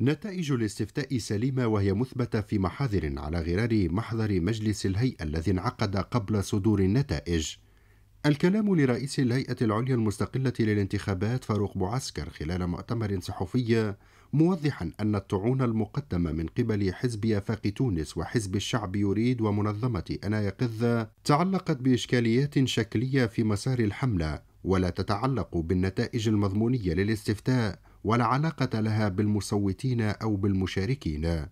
نتائج الاستفتاء سليمة وهي مثبتة في محاذر على غرار محضر مجلس الهيئة الذي انعقد قبل صدور النتائج. الكلام لرئيس الهيئة العليا المستقلة للانتخابات فاروق معسكر خلال مؤتمر صحفي موضحا أن الطعون المقدمة من قبل حزب يافاق تونس وحزب الشعب يريد ومنظمة أنا يقظة تعلقت بإشكاليات شكلية في مسار الحملة ولا تتعلق بالنتائج المضمونية للاستفتاء ولا علاقة لها بالمصوتين أو بالمشاركين.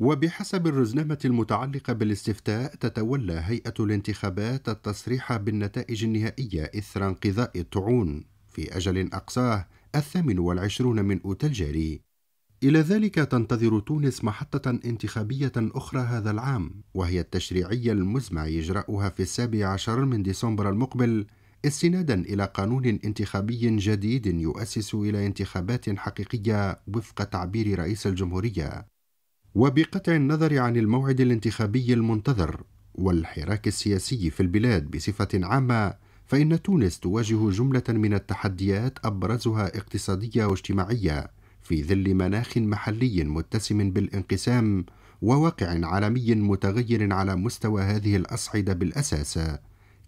وبحسب الرزنامة المتعلقة بالاستفتاء تتولى هيئة الانتخابات التصريح بالنتائج النهائية إثر انقضاء الطعون في أجل أقصاه الثامن والعشرون من أوت الجاري إلى ذلك تنتظر تونس محطة انتخابية أخرى هذا العام وهي التشريعية المزمع يجرأها في السابع عشر من ديسمبر المقبل استنادا الى قانون انتخابي جديد يؤسس الى انتخابات حقيقيه وفق تعبير رئيس الجمهوريه وبقطع النظر عن الموعد الانتخابي المنتظر والحراك السياسي في البلاد بصفه عامه فان تونس تواجه جمله من التحديات ابرزها اقتصاديه واجتماعيه في ظل مناخ محلي متسم بالانقسام وواقع عالمي متغير على مستوى هذه الاصعده بالاساس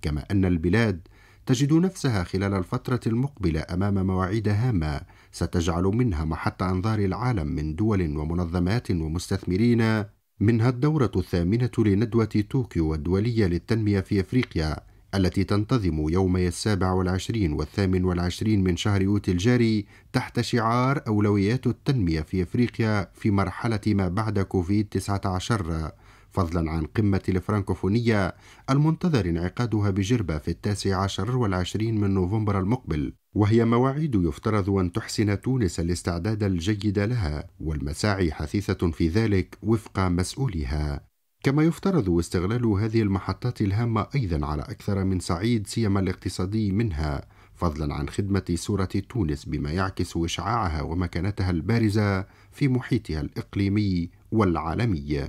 كما ان البلاد تجد نفسها خلال الفترة المقبلة أمام مواعيد هامة ستجعل منها محط أنظار العالم من دول ومنظمات ومستثمرين منها الدورة الثامنة لندوة طوكيو الدولية للتنمية في أفريقيا التي تنتظم يومي السابع والعشرين والثامن والعشرين من شهر يوت الجاري تحت شعار أولويات التنمية في إفريقيا في مرحلة ما بعد كوفيد 19 فضلا عن قمة الفرنكوفونية المنتظر انعقادها بجربة في التاسع عشر والعشرين من نوفمبر المقبل وهي مواعيد يفترض أن تحسن تونس الاستعداد الجيد لها والمساعي حثيثة في ذلك وفق مسؤولها كما يفترض استغلال هذه المحطات الهامة أيضا على أكثر من صعيد سيما الاقتصادي منها فضلا عن خدمة صورة تونس بما يعكس إشعاعها ومكانتها البارزة في محيطها الإقليمي والعالمي